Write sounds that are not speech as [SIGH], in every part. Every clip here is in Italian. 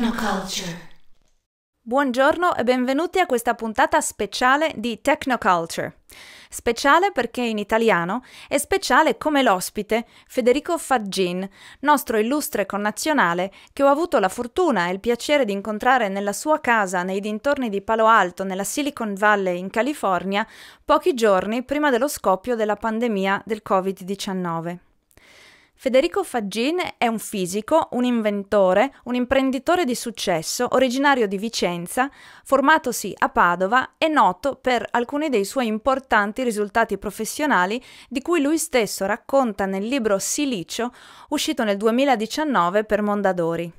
Technoculture. Buongiorno e benvenuti a questa puntata speciale di Technoculture. Speciale perché in italiano è speciale come l'ospite Federico Faggin, nostro illustre connazionale che ho avuto la fortuna e il piacere di incontrare nella sua casa nei dintorni di Palo Alto, nella Silicon Valley in California, pochi giorni prima dello scoppio della pandemia del Covid-19. Federico Faggin è un fisico, un inventore, un imprenditore di successo, originario di Vicenza, formatosi a Padova e noto per alcuni dei suoi importanti risultati professionali di cui lui stesso racconta nel libro Silicio, uscito nel 2019 per Mondadori.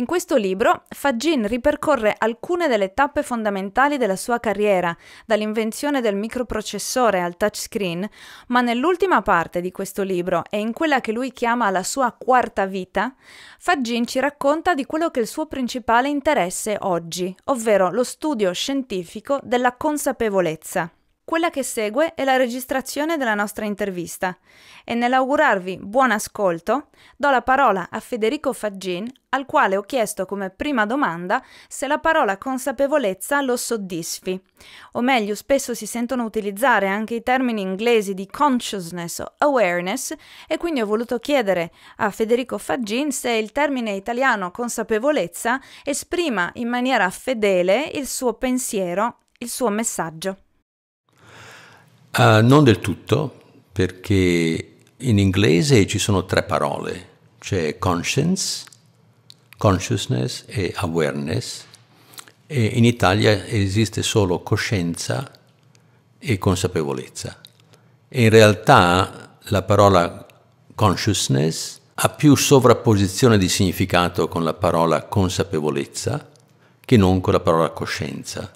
In questo libro Fagin ripercorre alcune delle tappe fondamentali della sua carriera, dall'invenzione del microprocessore al touchscreen, ma nell'ultima parte di questo libro e in quella che lui chiama la sua quarta vita, Fagin ci racconta di quello che è il suo principale interesse oggi, ovvero lo studio scientifico della consapevolezza. Quella che segue è la registrazione della nostra intervista e nell'augurarvi buon ascolto do la parola a Federico Faggin al quale ho chiesto come prima domanda se la parola consapevolezza lo soddisfi. O meglio, spesso si sentono utilizzare anche i termini inglesi di consciousness o awareness e quindi ho voluto chiedere a Federico Faggin se il termine italiano consapevolezza esprima in maniera fedele il suo pensiero, il suo messaggio. Uh, non del tutto, perché in inglese ci sono tre parole, c'è conscience, consciousness e awareness, e in Italia esiste solo coscienza e consapevolezza. E in realtà la parola consciousness ha più sovrapposizione di significato con la parola consapevolezza che non con la parola coscienza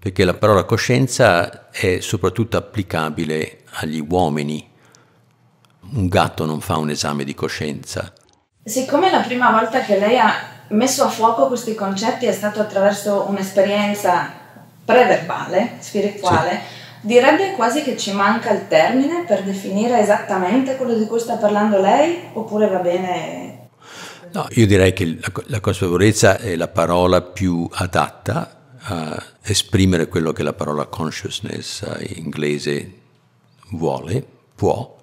perché la parola coscienza è soprattutto applicabile agli uomini. Un gatto non fa un esame di coscienza. Siccome la prima volta che lei ha messo a fuoco questi concetti è stato attraverso un'esperienza preverbale, spirituale, sì. direbbe quasi che ci manca il termine per definire esattamente quello di cui sta parlando lei, oppure va bene... No, io direi che la, la consapevolezza è la parola più adatta esprimere quello che la parola consciousness eh, inglese vuole, può,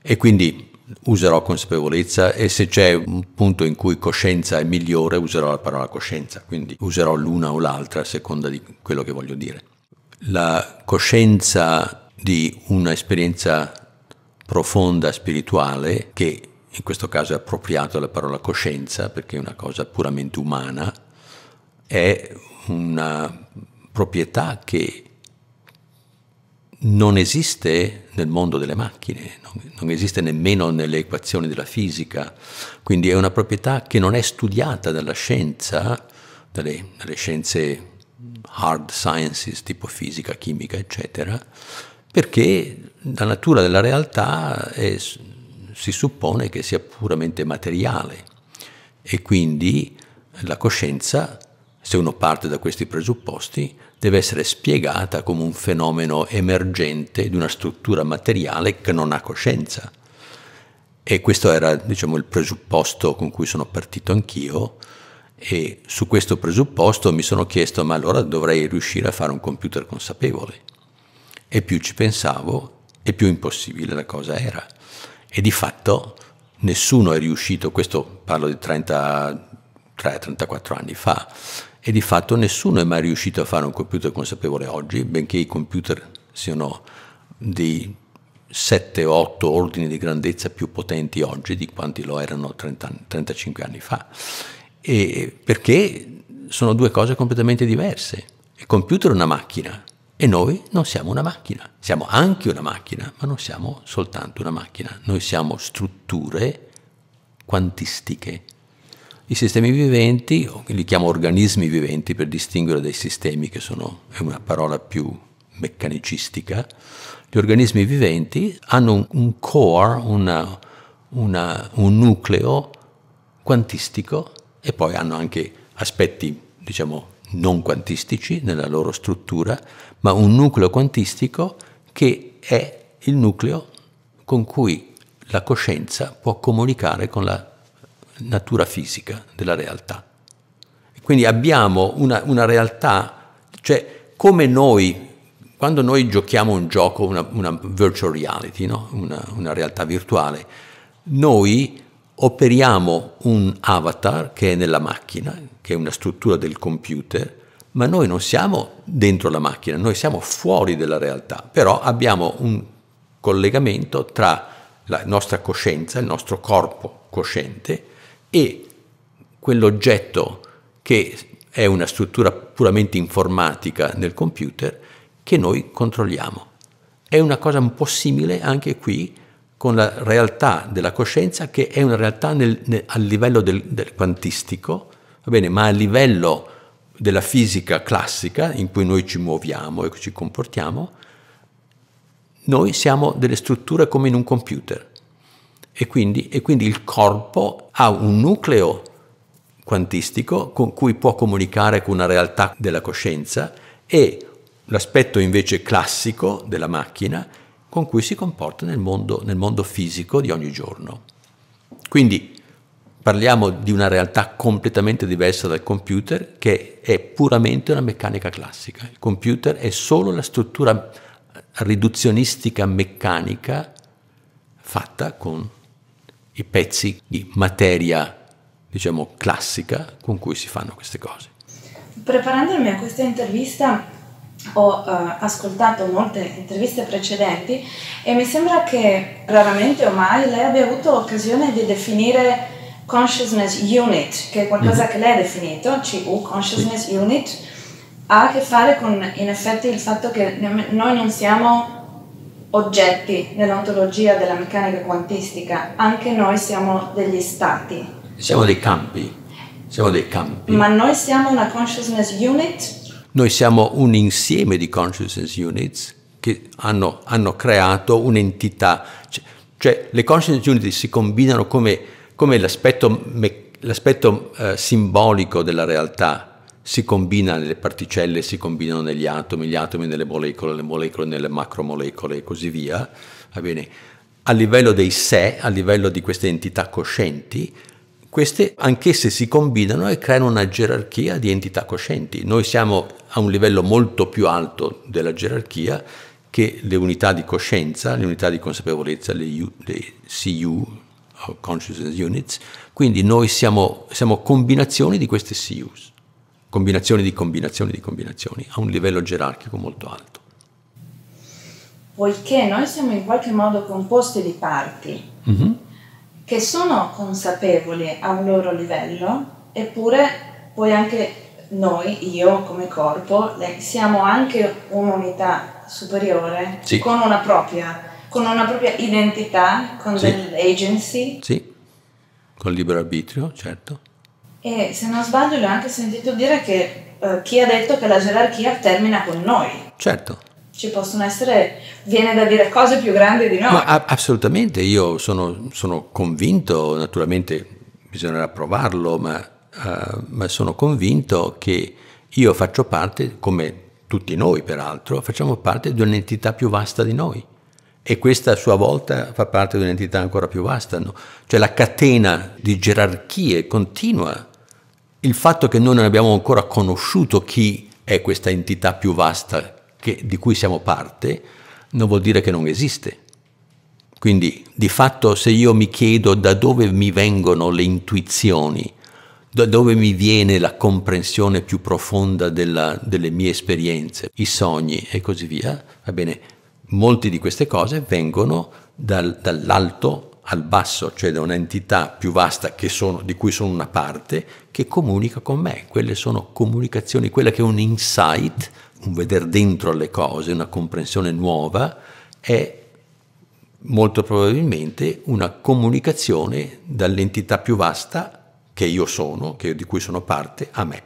e quindi userò consapevolezza e se c'è un punto in cui coscienza è migliore userò la parola coscienza, quindi userò l'una o l'altra a seconda di quello che voglio dire. La coscienza di un'esperienza profonda spirituale, che in questo caso è appropriato alla parola coscienza perché è una cosa puramente umana, è una proprietà che non esiste nel mondo delle macchine, non, non, esiste nemmeno nelle equazioni della fisica, quindi è una proprietà che non è studiata dalla scienza, dalle, dalle scienze hard sciences tipo fisica, chimica, eccetera, perché la natura della realtà è, si suppone che sia puramente materiale e quindi la coscienza se uno parte da questi presupposti, deve essere spiegata come un fenomeno emergente di una struttura materiale che non ha coscienza. E questo era, diciamo, il presupposto con cui sono partito anch'io e su questo presupposto mi sono chiesto ma allora dovrei riuscire a fare un computer consapevole. E più ci pensavo e più impossibile la cosa era. E di fatto nessuno è riuscito, questo parlo di 33-34 anni fa, e di fatto nessuno è mai riuscito a fare un computer consapevole oggi, benché i computer siano di 7 o 8 ordini di grandezza più potenti oggi di quanti lo erano 30, 35 anni fa, e perché sono due cose completamente diverse. Il computer è una macchina e noi non siamo una macchina, siamo anche una macchina, ma non siamo soltanto una macchina, noi siamo strutture quantistiche i sistemi viventi, li chiamo organismi viventi per distinguere dai sistemi che sono, è una parola più meccanicistica, gli organismi viventi hanno un, un core, una, una, un nucleo quantistico e poi hanno anche aspetti, diciamo, non quantistici nella loro struttura, ma un nucleo quantistico che è il nucleo con cui la coscienza può comunicare con la natura fisica della realtà. Quindi abbiamo una, una realtà, cioè come noi, quando noi giochiamo un gioco, una, una virtual reality, no? una, una realtà virtuale, noi operiamo un avatar che è nella macchina, che è una struttura del computer, ma noi non siamo dentro la macchina, noi siamo fuori della realtà, però abbiamo un collegamento tra la nostra coscienza, il nostro corpo cosciente e quell'oggetto che è una struttura puramente informatica nel computer che noi controlliamo. È una cosa un po' simile anche qui con la realtà della coscienza che è una realtà nel, nel, a livello del, del quantistico, bene, ma a livello della fisica classica in cui noi ci muoviamo e ci comportiamo, noi siamo delle strutture come in un computer e quindi, e quindi il corpo ha un nucleo quantistico con cui può comunicare con una realtà della coscienza e l'aspetto invece classico della macchina con cui si comporta nel mondo, nel mondo fisico di ogni giorno. Quindi parliamo di una realtà completamente diversa dal computer che è puramente una meccanica classica. Il computer è solo la struttura riduzionistica meccanica fatta con i pezzi di materia, diciamo, classica con cui si fanno queste cose. Preparandomi a questa intervista ho uh, ascoltato molte interviste precedenti e mi sembra che raramente o mai lei abbia avuto occasione di definire Consciousness Unit, che è qualcosa mm. che lei ha definito, CU, Consciousness sì. Unit, ha a che fare con in effetti il fatto che noi non siamo oggetti nell'ontologia della meccanica quantistica, anche noi siamo degli stati. Siamo dei campi, siamo dei campi. Ma noi siamo una consciousness unit? Noi siamo un insieme di consciousness units che hanno, hanno creato un'entità, cioè, cioè, le consciousness units si combinano come, come l'aspetto, l'aspetto eh, simbolico della realtà si combina nelle particelle, si combinano negli atomi, gli atomi nelle molecole, le molecole nelle macromolecole e così via. Va bene. A livello dei sé, a livello di queste entità coscienti, queste anch'esse si combinano e creano una gerarchia di entità coscienti. Noi siamo a un livello molto più alto della gerarchia che le unità di coscienza, le unità di consapevolezza, le, U, le CU, Consciousness Units, quindi noi siamo, siamo combinazioni di queste CUs combinazioni di combinazioni di combinazioni a un livello gerarchico molto alto. Poiché noi siamo in qualche modo composti di parti mm -hmm. che sono consapevoli a un loro livello, eppure poi anche noi, io come corpo, siamo anche un'unità superiore sì. con, una propria, con, una propria, identità, con sì. dell'agency. Sì, con libero arbitrio, certo. E se non sbaglio le ho anche sentito dire che eh, chi ha detto che la gerarchia termina con noi. Certo. Ci possono essere, viene da dire, cose più grandi di noi. Ma a- assolutamente, io sono, sono, convinto, naturalmente bisognerà provarlo, ma, uh, ma sono convinto che io faccio parte, come tutti noi peraltro, facciamo parte di un'entità più vasta di noi e questa a sua volta fa parte di un'entità ancora più vasta, no? cioè la catena di gerarchie continua il fatto che noi non abbiamo ancora conosciuto chi è questa entità più vasta che, di cui siamo parte, non vuol dire che non esiste. Quindi di fatto se io mi chiedo da dove mi vengono le intuizioni, da dove mi viene la comprensione più profonda della, delle mie esperienze, i sogni e così via, va bene, molte di queste cose vengono dal, dall'alto al basso, cioè da un'entità più vasta che sono, di cui sono una parte, che comunica con me. Quelle sono comunicazioni, quella che è un insight, un vedere dentro alle cose, una comprensione nuova, è molto probabilmente una comunicazione dall'entità più vasta che io sono, che, di cui sono parte, a me.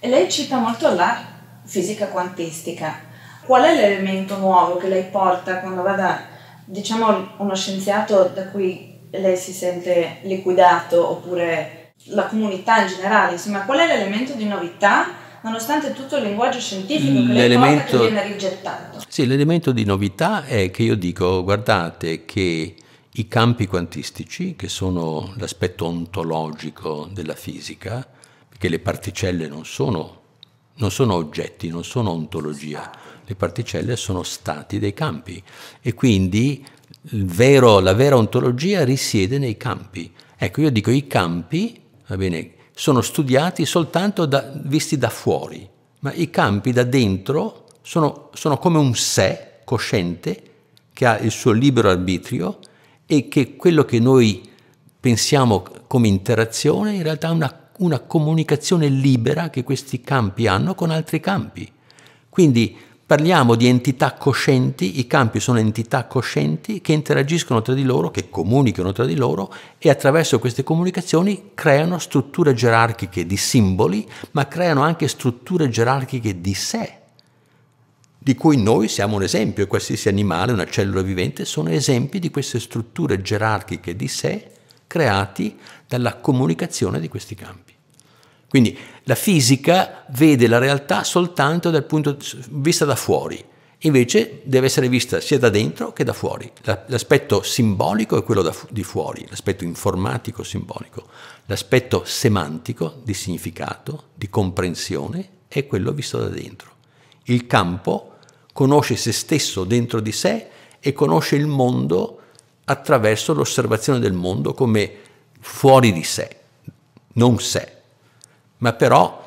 E lei cita molto la fisica quantistica. Qual è l'elemento nuovo che lei porta quando va da diciamo uno scienziato da cui lei si sente liquidato oppure la comunità in generale, insomma qual è l'elemento di novità nonostante tutto il linguaggio scientifico che l'elemento, che viene rigettato? Sì, l'elemento di novità è che io dico guardate che i campi quantistici, che sono l'aspetto ontologico della fisica, perché le particelle non sono, non sono oggetti, non sono ontologia, le particelle sono stati dei campi e quindi vero, la vera ontologia risiede nei campi. Ecco, io dico i campi, bene, sono studiati soltanto da, visti da fuori, ma i campi da dentro sono, sono come un sé cosciente che ha il suo libero arbitrio e che quello che noi pensiamo come interazione in realtà è una, una comunicazione libera che questi campi hanno con altri campi. Quindi Parliamo di entità coscienti, i campi sono entità coscienti che interagiscono tra di loro, che comunicano tra di loro e attraverso queste comunicazioni creano strutture gerarchiche di simboli, ma creano anche strutture gerarchiche di sé, di cui noi siamo un esempio, qualsiasi animale, una cellula vivente, sono esempi di queste strutture gerarchiche di sé creati dalla comunicazione di questi campi. Quindi la fisica vede la realtà soltanto dal punto di vista da fuori, invece deve essere vista sia da dentro che da fuori. L'aspetto simbolico è quello di fuori, l'aspetto informatico simbolico, l'aspetto semantico di significato, di comprensione è quello visto da dentro. Il campo conosce se stesso dentro di sé e conosce il mondo attraverso l'osservazione del mondo come fuori di sé, non sé ma però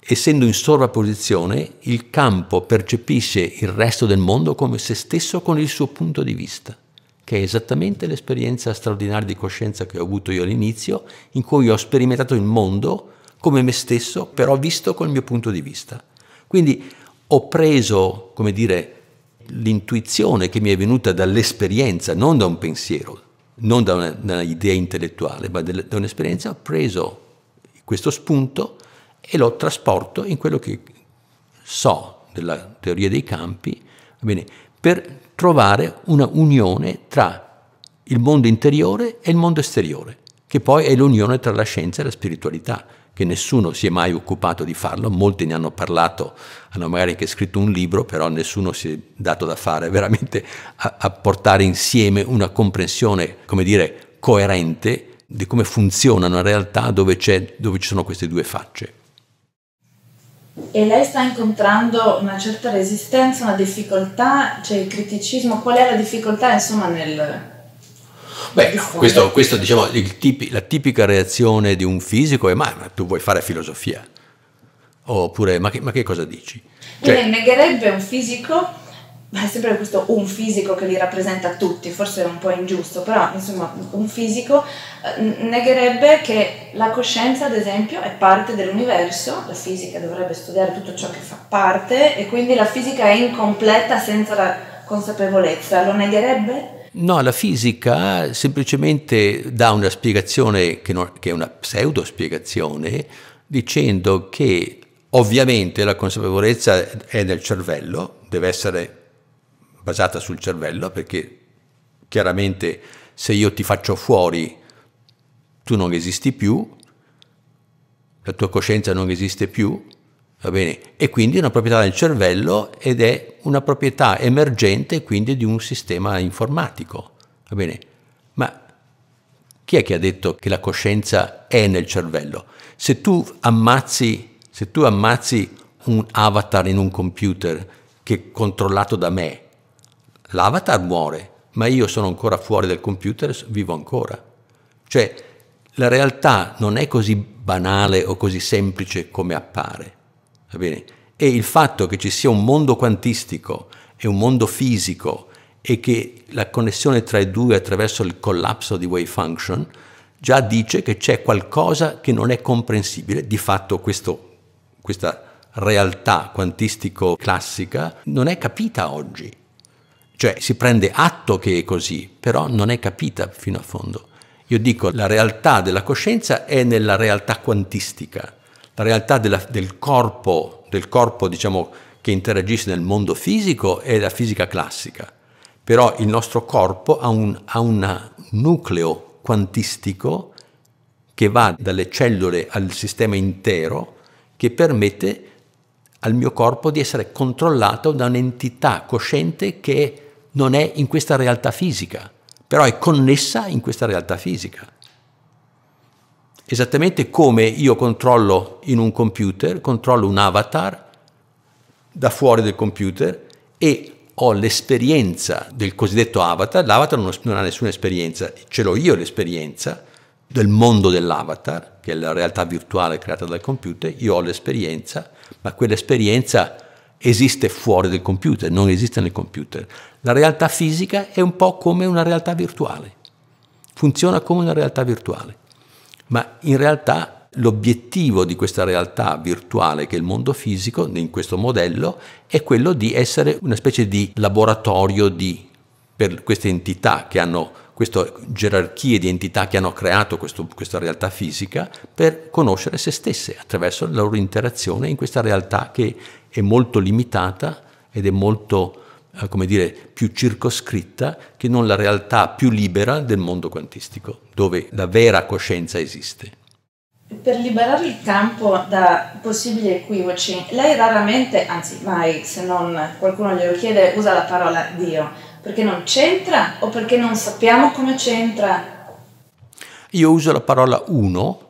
essendo in sovrapposizione, il campo percepisce il resto del mondo come se stesso con il suo punto di vista, che è esattamente l'esperienza straordinaria di coscienza che ho avuto io all'inizio, in cui ho sperimentato il mondo come me stesso, però visto col mio punto di vista. Quindi ho preso, come dire, l'intuizione che mi è venuta dall'esperienza, non da un pensiero, non da un'idea intellettuale, ma da un'esperienza, ho preso questo spunto e lo trasporto in quello che so della teoria dei campi, bene, per trovare una unione tra il mondo interiore e il mondo esteriore, che poi è l'unione tra la scienza e la spiritualità, che nessuno si è mai occupato di farlo, molti ne hanno parlato, hanno magari anche scritto un libro, però nessuno si è dato da fare veramente a, a portare insieme una comprensione, come dire, coerente di come funziona una realtà dove, dove ci sono queste due facce. E lei sta incontrando una certa resistenza, una difficoltà, cioè il criticismo, qual è la difficoltà insomma nel... Beh, questo, questo diciamo, tipi, la tipica reazione di un fisico è ma, ma tu vuoi fare filosofia? Oppure ma che, ma che cosa dici? Cioè, e negherebbe un fisico è sempre questo un fisico che li rappresenta tutti, forse è un po' ingiusto, però insomma un fisico eh, negherebbe che la coscienza, ad esempio, è parte dell'universo, la fisica dovrebbe studiare tutto ciò che fa parte e quindi la fisica è incompleta senza la consapevolezza, lo negherebbe? No, la fisica semplicemente dà una spiegazione che, non, che è una pseudo spiegazione dicendo che ovviamente la consapevolezza è nel cervello, deve essere basata sul cervello, perché chiaramente se io ti faccio fuori tu non esisti più, la tua coscienza non esiste più, va bene? E quindi è una proprietà del cervello ed è una proprietà emergente quindi di un sistema informatico, va bene? Ma chi è che ha detto che la coscienza è nel cervello? Se tu ammazzi, se tu ammazzi un avatar in un computer che è controllato da me, l'avatar muore, ma io sono ancora fuori dal computer, vivo ancora. Cioè, la realtà non è così banale o così semplice come appare. Va bene? E il fatto che ci sia un mondo quantistico e un mondo fisico e che la connessione tra i due attraverso il collapso di wave function già dice che c'è qualcosa che non è comprensibile. Di fatto questo, questa realtà quantistico-classica non è capita oggi. Cioè si prende atto che è così, però non è capita fino a fondo. Io dico, la realtà della coscienza è nella realtà quantistica, la realtà della, del corpo, del corpo diciamo, che interagisce nel mondo fisico è la fisica classica, però il nostro corpo ha un, ha un nucleo quantistico che va dalle cellule al sistema intero che permette al mio corpo di essere controllato da un'entità cosciente che è non è in questa realtà fisica, però è connessa in questa realtà fisica. Esattamente come io controllo in un computer, controllo un avatar da fuori del computer e ho l'esperienza del cosiddetto avatar, l'avatar non, non ha nessuna esperienza, ce l'ho io l'esperienza del mondo dell'avatar, che è la realtà virtuale creata dal computer, io ho l'esperienza, ma quell'esperienza esiste fuori del computer, non esiste nel computer. La realtà fisica è un po' come una realtà virtuale, funziona come una realtà virtuale, ma in realtà l'obiettivo di questa realtà virtuale che è il mondo fisico, in questo modello, è quello di essere una specie di laboratorio di, per queste entità che hanno queste gerarchie di entità che hanno creato questo, questa realtà fisica per conoscere se stesse attraverso la loro interazione in questa realtà che è molto limitata ed è molto eh, come dire, più circoscritta che non la realtà più libera del mondo quantistico, dove la vera coscienza esiste. Per liberare il campo da possibili equivoci, lei raramente, anzi mai, se non qualcuno glielo chiede, usa la parola Dio. Perché non c'entra o perché non sappiamo come c'entra? Io uso la parola uno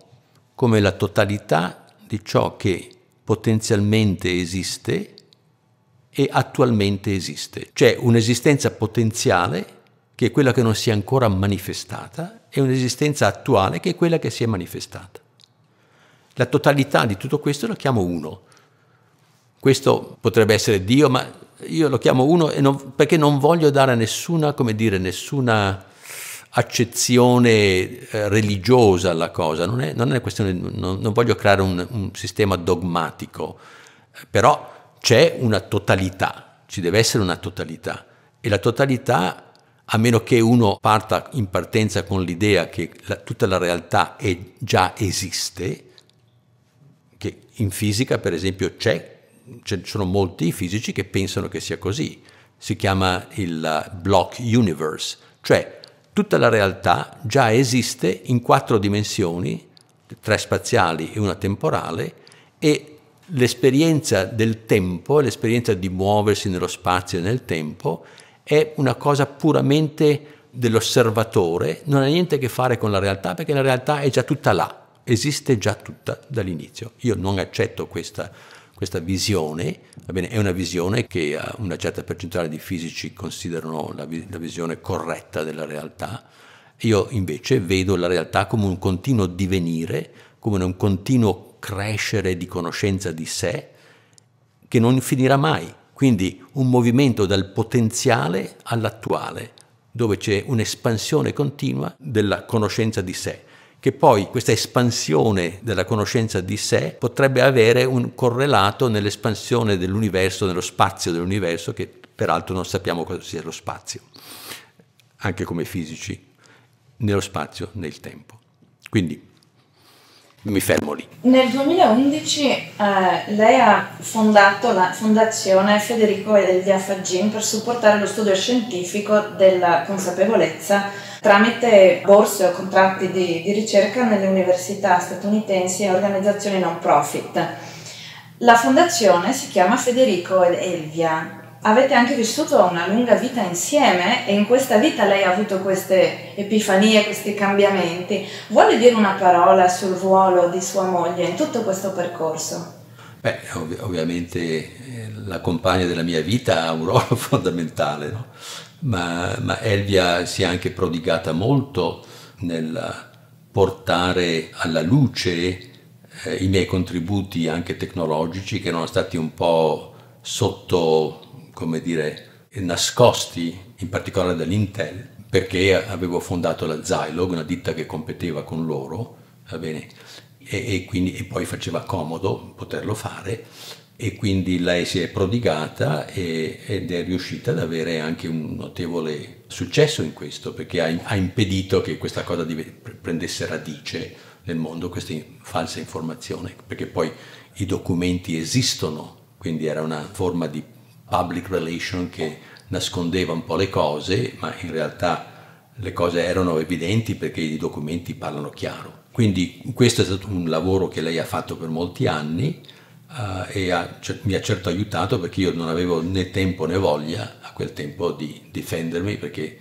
come la totalità di ciò che potenzialmente esiste e attualmente esiste. C'è un'esistenza potenziale che è quella che non si è ancora manifestata e un'esistenza attuale che è quella che si è manifestata. La totalità di tutto questo lo chiamo uno. Questo potrebbe essere Dio, ma io lo chiamo uno non, perché non voglio dare nessuna, come dire, nessuna accezione eh, religiosa alla cosa, non è, non è questione, non, non voglio creare un, un, sistema dogmatico, però c'è una totalità, ci deve essere una totalità e la totalità, a meno che uno parta in partenza con l'idea che la, tutta la realtà è, già esiste, che in fisica per esempio c'è, ci sono molti fisici che pensano che sia così, si chiama il eh, block universe, cioè tutta la realtà già esiste in quattro dimensioni, tre spaziali e una temporale, e l'esperienza del tempo, l'esperienza di muoversi nello spazio e nel tempo, è una cosa puramente dell'osservatore, non ha niente a che fare con la realtà perché la realtà è già tutta là, esiste già tutta dall'inizio. Io non accetto questa, questa visione, bene, è una visione che una certa percentuale di fisici considerano la, la visione corretta della realtà, io invece vedo la realtà come un continuo divenire, come un continuo crescere di conoscenza di sé che non finirà mai. Quindi un movimento dal potenziale all'attuale, dove c'è un'espansione continua della conoscenza di sé, che poi questa espansione della conoscenza di sé potrebbe avere un correlato nell'espansione dell'universo, nello spazio dell'universo, che peraltro non sappiamo cosa sia lo spazio, anche come fisici, nello spazio, nel tempo. Quindi mi fermo lì. Nel 2011 eh, lei ha fondato la Fondazione Federico e Elia Faggin per supportare lo studio scientifico della consapevolezza tramite borse o contratti di, di ricerca nelle università statunitensi e organizzazioni non profit. La fondazione si chiama Federico ed Elvia avete anche vissuto una lunga vita insieme e in questa vita lei ha avuto queste epifanie, questi cambiamenti. Vuole dire una parola sul ruolo di sua moglie in tutto questo percorso? Beh, ov ovviamente eh, la compagna della mia vita ha un [LAUGHS] ruolo fondamentale, no? ma, ma, Elvia si è anche prodigata molto nel portare alla luce eh, i miei contributi anche tecnologici che erano stati un po' sotto come dire, nascosti, in particolare dall'Intel, perché avevo fondato la Zilog, una ditta che competeva con loro, va bene? E, e, quindi, e poi faceva comodo poterlo fare e quindi lei si è prodigata e, ed è riuscita ad avere anche un notevole successo in questo perché ha, ha impedito che questa cosa di, prendesse radice nel mondo, questa in, falsa informazione, perché poi i documenti esistono, quindi era una forma di public relation che nascondeva un po' le cose, ma in realtà le cose erano evidenti perché i documenti parlano chiaro. Quindi questo è stato un lavoro che lei ha fatto per molti anni uh, e ha, cioè, mi ha certo aiutato perché io non avevo né tempo né voglia a quel tempo di difendermi perché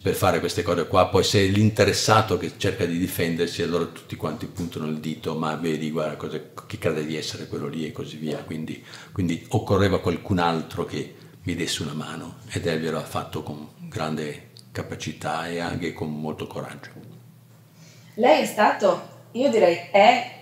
per fare queste cose qua, poi se è l'interessato che cerca di difendersi, allora tutti quanti puntano il dito, ma vedi, guarda cosa, chi crede di essere quello lì e così via. Quindi, quindi occorreva qualcun altro che mi desse una mano ed Elvio l'ha fatto con grande capacità e anche con molto coraggio. Lei è stato, io direi, è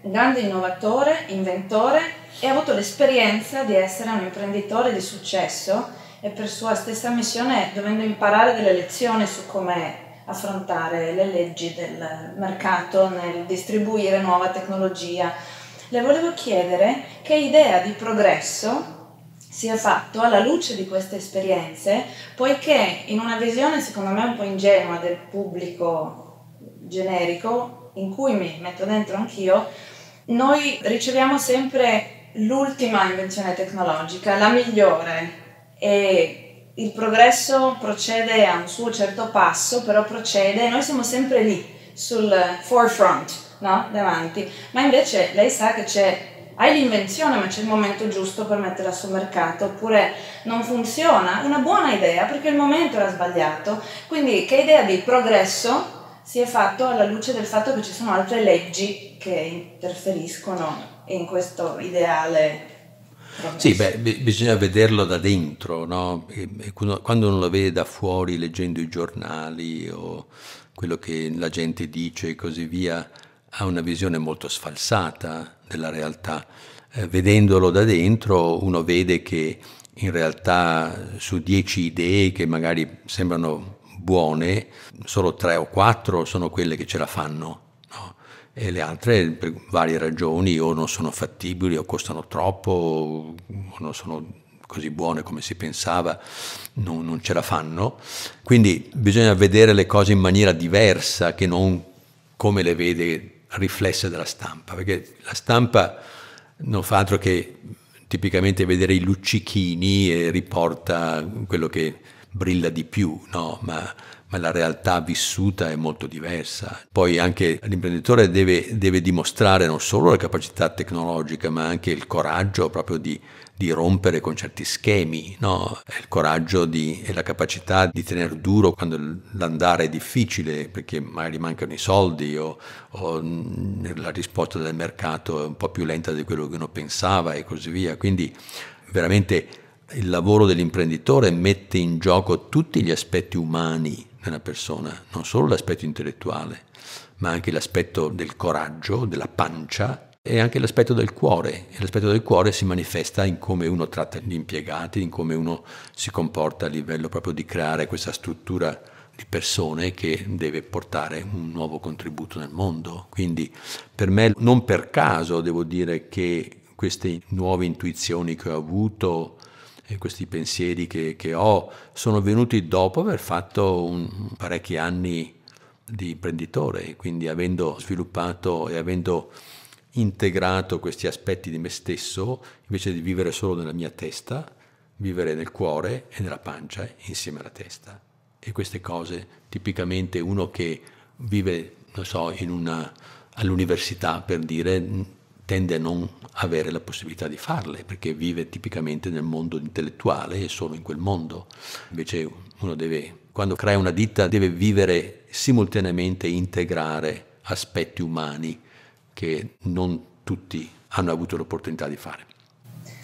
eh, grande innovatore, inventore e ha avuto l'esperienza di essere un imprenditore di successo e per sua stessa missione dovendo imparare delle lezioni su come affrontare le leggi del mercato nel distribuire nuova tecnologia. Le volevo chiedere che idea di progresso sia fatto alla luce di queste esperienze, poiché in una visione secondo me un po' ingenua del pubblico generico, in cui mi metto dentro anch'io, noi riceviamo sempre l'ultima invenzione tecnologica, la migliore, e il progresso procede a un suo certo passo, però procede e noi siamo sempre lì, sul forefront, no? davanti, ma invece lei sa che c'è hai l'invenzione ma c'è il momento giusto per metterla sul mercato oppure non funziona, una buona idea perché il momento era sbagliato. Quindi che idea di progresso si è fatto alla luce del fatto che ci sono altre leggi che interferiscono in questo ideale sì, beh, b- bisogna vederlo da dentro, no? e, e quando uno lo vede da fuori leggendo i giornali o quello che la gente dice e così via, ha una visione molto sfalsata della realtà. Eh, vedendolo da dentro uno vede che in realtà su dieci idee che magari sembrano buone, solo tre o quattro sono quelle che ce la fanno e le altre per varie ragioni o non sono fattibili o costano troppo o non sono così buone come si pensava, non, non ce la fanno. Quindi bisogna vedere le cose in maniera diversa che non come le vede riflesse dalla stampa, perché la stampa non fa altro che tipicamente vedere i luccichini e riporta quello che brilla di più, no? ma ma la realtà vissuta è molto diversa. Poi anche l'imprenditore deve, deve dimostrare non solo la capacità tecnologica, ma anche il coraggio proprio di, di rompere con certi schemi, no? il coraggio e la capacità di tenere duro quando l'andare è difficile, perché magari mancano i soldi o, o mm, la risposta del mercato è un po' più lenta di quello che uno pensava e così via. Quindi veramente il lavoro dell'imprenditore mette in gioco tutti gli aspetti umani è una persona, non solo l'aspetto intellettuale, ma anche l'aspetto del coraggio, della pancia e anche l'aspetto del cuore. E l'aspetto del cuore si manifesta in come uno tratta gli impiegati, in come uno si comporta a livello proprio di creare questa struttura di persone che deve portare un nuovo contributo nel mondo. Quindi per me non per caso devo dire che queste nuove intuizioni che ho avuto e eh, questi pensieri che, che ho sono venuti dopo aver fatto un, parecchi anni di imprenditore, quindi avendo sviluppato e avendo integrato questi aspetti di me stesso, invece di vivere solo nella mia testa, vivere nel cuore e nella pancia insieme alla testa. E queste cose tipicamente uno che vive, non so, una, all'università per dire, tende a non avere la possibilità di farle, perché vive tipicamente nel mondo intellettuale e solo in quel mondo. Invece uno deve, quando crea una ditta, deve vivere simultaneamente e integrare aspetti umani che non tutti hanno avuto l'opportunità di fare.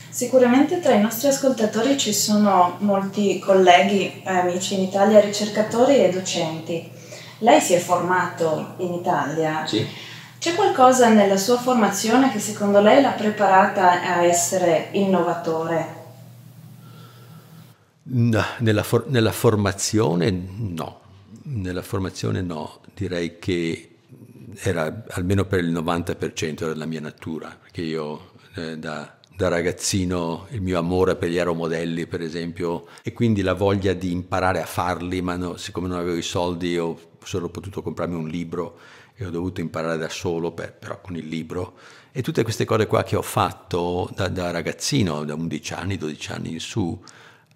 Sicuramente tra i nostri ascoltatori ci sono molti colleghi, amici in Italia, ricercatori e docenti. Lei si è formato in Italia. Sì. C'è qualcosa nella sua formazione che secondo lei l'ha preparata a essere innovatore? No, nella, for- nella formazione no, nella formazione no, direi che era almeno per il 90% della mia natura, perché io eh, da, da, ragazzino il mio amore per gli aeromodelli, per esempio, e quindi la voglia di imparare a farli, ma no, siccome non avevo i soldi ho solo potuto comprarmi un libro e ho dovuto imparare da solo, per, però con il libro. E tutte queste cose qua che ho fatto da, da ragazzino, da 11 anni, 12 anni in su,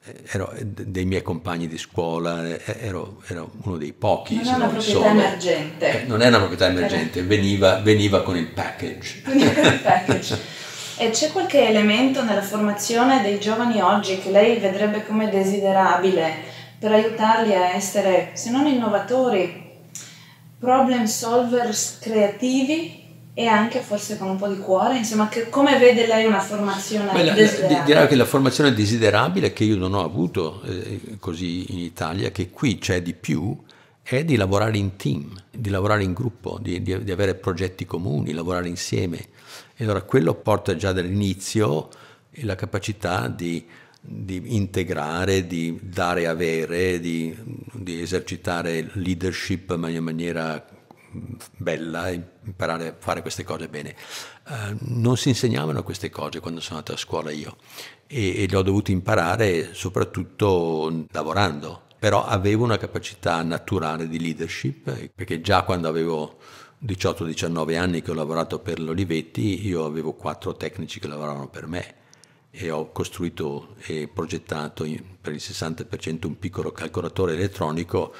eh, ero eh, dei miei compagni di scuola, eh, ero, ero uno dei pochi. Non è una proprietà solo. emergente. Eh, non è una proprietà emergente, veniva, con il package. [LAUGHS] Veniva con il package. E c'è qualche elemento nella formazione dei giovani oggi che lei vedrebbe come desiderabile per aiutarli a essere, se non innovatori, problem solvers creativi e anche forse con un po' di cuore, insomma, che, come vede lei una formazione Beh, desiderabile? Direi che la formazione desiderabile che io non ho avuto eh, così in Italia, che qui c'è di più, è di lavorare in team, di lavorare in gruppo, di, di, di avere progetti comuni, lavorare insieme. E allora quello porta già dall'inizio la capacità di di integrare, di dare avere, di, di esercitare leadership in maniera, mm, bella, imparare a fare queste cose bene. Uh, non si insegnavano queste cose quando sono andato a scuola io e, e le ho dovute imparare soprattutto lavorando, però avevo una capacità naturale di leadership eh, perché già quando avevo 18-19 anni che ho lavorato per l'Olivetti, io avevo quattro tecnici che lavoravano per me e ho costruito e progettato in, per il 60% un piccolo calcolatore elettronico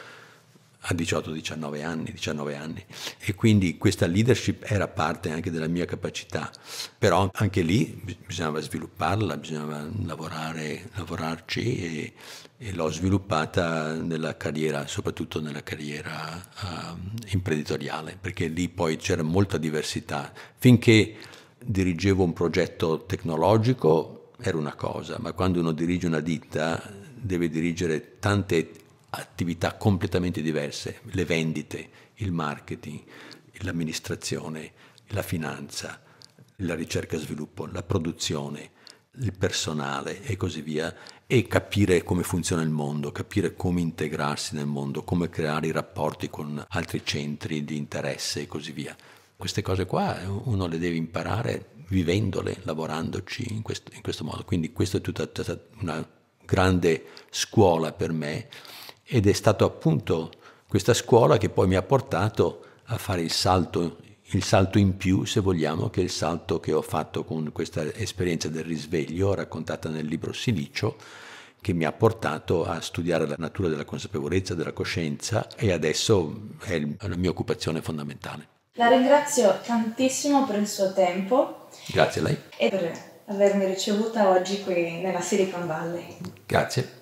a 18-19 anni, 19 anni. E quindi questa leadership era parte anche della mia capacità, però anche lì bisognava svilupparla, bisognava lavorare, lavorarci e, e l'ho sviluppata nella carriera, soprattutto nella carriera um, imprenditoriale, perché lì poi c'era molta diversità. Finché dirigevo un progetto tecnologico, era una cosa, ma quando uno dirige una ditta deve dirigere tante attività completamente diverse, le vendite, il marketing, l'amministrazione, la finanza, la ricerca e sviluppo, la produzione, il personale e così via, e capire come funziona il mondo, capire come integrarsi nel mondo, come creare i rapporti con altri centri di interesse e così via. Queste cose qua eh, uno le deve imparare vivendole, lavorandoci in questo, in questo modo. Quindi questa è tutta una grande scuola per me ed è stata appunto questa scuola che poi mi ha portato a fare il salto, il salto in più, se vogliamo, che è il salto che ho fatto con questa esperienza del risveglio raccontata nel libro Silicio, che mi ha portato a studiare la natura della consapevolezza, della coscienza e adesso è la mia occupazione fondamentale. La ringrazio tantissimo per il suo tempo. Grazie a lei. E per avermi ricevuta oggi qui nella Silicon Valley. Grazie.